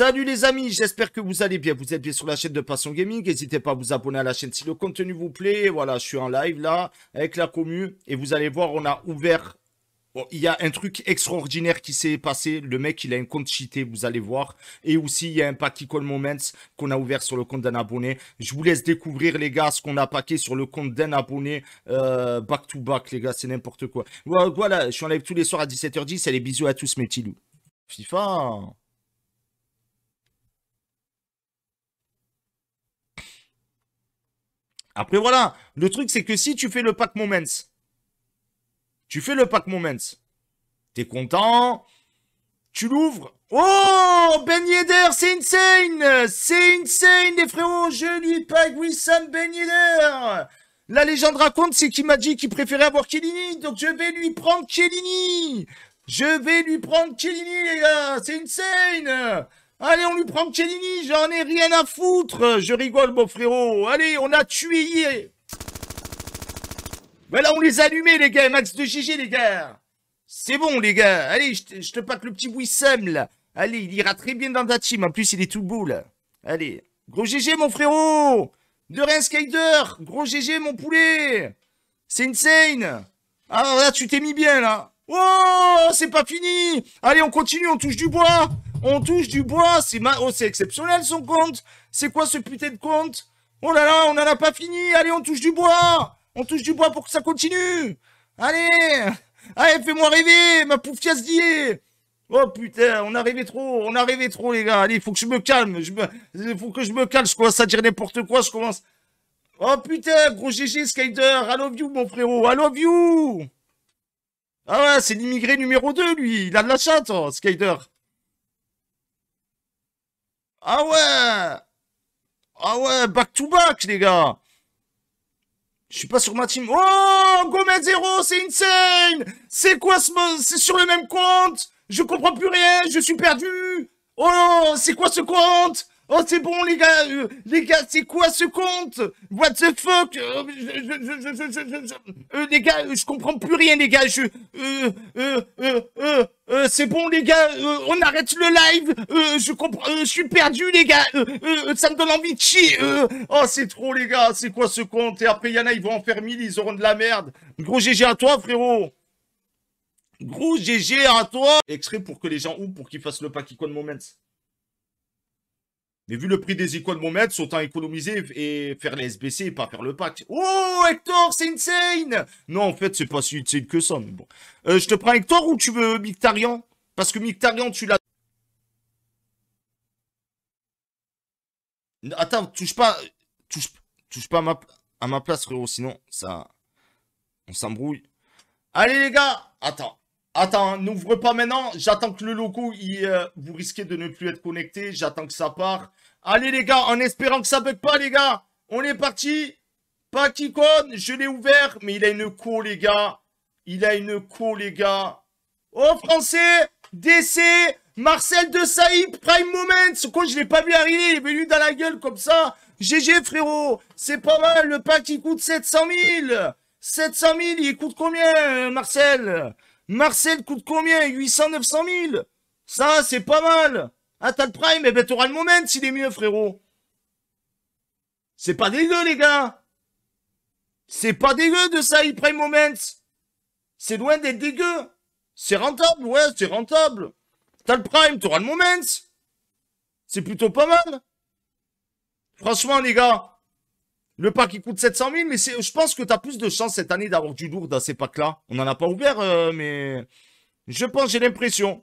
Salut les amis, j'espère que vous allez bien. Vous êtes bien sur la chaîne de Passion Gaming. N'hésitez pas à vous abonner à la chaîne si le contenu vous plaît. Voilà, je suis en live là avec la commu. Et vous allez voir, on a ouvert... il y a un truc extraordinaire qui s'est passé. Le mec, il a un compte cheaté, vous allez voir. Et aussi, il y a un pack Moments qu'on a ouvert sur le compte d'un abonné. Je vous laisse découvrir, les gars, ce qu'on a packé sur le compte d'un abonné euh, back to back, les gars. C'est n'importe quoi. Voilà, je suis en live tous les soirs à 17h10. Allez, bisous à tous, mes petits loups. FIFA Après, voilà. Le truc, c'est que si tu fais le pack Moments, tu fais le pack Moments, t'es content, tu l'ouvres. Oh Ben Yedder, c'est insane C'est insane, les frérots Je lui pack Wissam Ben Yedder La légende raconte, c'est qu'il m'a dit qu'il préférait avoir Kellini, donc je vais lui prendre Kélini, Je vais lui prendre Kellini, les gars C'est insane Allez, on lui prend Cellini, j'en ai rien à foutre. Je rigole, mon frérot. Allez, on a tué. Ben là, on les a allumés, les gars. Max de GG, les gars. C'est bon, les gars. Allez, je te, je le petit Wissem, là. Allez, il ira très bien dans ta team. En plus, il est tout boule. Allez. Gros GG, mon frérot. De rien, Skyder. Gros GG, mon poulet. C'est insane. Ah, là, tu t'es mis bien, là. Oh, c'est pas fini. Allez, on continue, on touche du bois. On touche du bois, c'est ma... oh, exceptionnel son compte C'est quoi ce putain de compte Oh là là, on n'en a pas fini Allez, on touche du bois On touche du bois pour que ça continue Allez Allez, fais-moi rêver, ma poufiasse d'y Oh putain, on a rêvé trop, on a rêvé trop les gars. Allez, faut que je me calme, je faut que je me calme, je commence à dire n'importe quoi, je commence... Oh putain, gros GG Skyder, I love you mon frérot, I love you Ah ouais, c'est l'immigré numéro 2 lui, il a de la chatte, oh, Skyder ah ouais Ah ouais, back to back, les gars Je suis pas sur ma team. Oh Gomez 0, c'est insane C'est quoi ce... C'est sur le même compte Je comprends plus rien, je suis perdu Oh c'est quoi ce compte Oh, c'est bon, les gars, euh, les gars, c'est quoi ce compte What the fuck Les gars, je comprends plus rien, les gars. Je, euh, euh, c'est bon, les gars, on arrête le live. je comprends, je suis perdu, les gars. ça me donne envie de chier. oh, c'est trop, les gars. C'est quoi ce compte Et après, y a, ils vont en faire mille, ils auront de la merde. Gros GG à toi, frérot. Gros GG à toi. Extrait pour que les gens ouvrent pour qu'ils fassent le pack Icon Moments. Mais vu le prix des mon mon sont autant économiser et faire les SBC et pas faire le pack. Oh, Hector, c'est insane Non, en fait, c'est pas si insane que ça, bon. Euh, je te prends Hector ou tu veux Mictarian Parce que Mictarian, tu l'as... Attends, touche pas... Touche, touche pas à ma, place, frérot, sinon ça... On s'embrouille. Allez, les gars Attends. Attends, n'ouvre pas maintenant. J'attends que le logo, euh, vous risquez de ne plus être connecté. J'attends que ça part. Allez les gars, en espérant que ça bug pas les gars. On est parti. Pakikon, je l'ai ouvert. Mais il a une co les gars. Il a une co les gars. Oh français, DC, Marcel de Saïd, Prime Moments. Quoi, je l'ai pas vu arriver. Il est venu dans la gueule comme ça. GG frérot. C'est pas mal. Le pack il coûte 700 000. 700 000, il coûte combien Marcel Marcel coûte combien 800, 900 000 Ça, c'est pas mal ah, t'as le prime, eh ben t'auras le moment il est mieux, frérot. C'est pas dégueu, les gars. C'est pas dégueu de ça, il prime Moments. C'est loin d'être dégueu. C'est rentable, ouais, c'est rentable. T'as le prime, t'auras le moment. C'est plutôt pas mal. Franchement, les gars, le pack, il coûte 700 000, mais je pense que t'as plus de chance cette année d'avoir du lourd dans ces packs-là. On n'en a pas ouvert, euh, mais je pense, j'ai l'impression.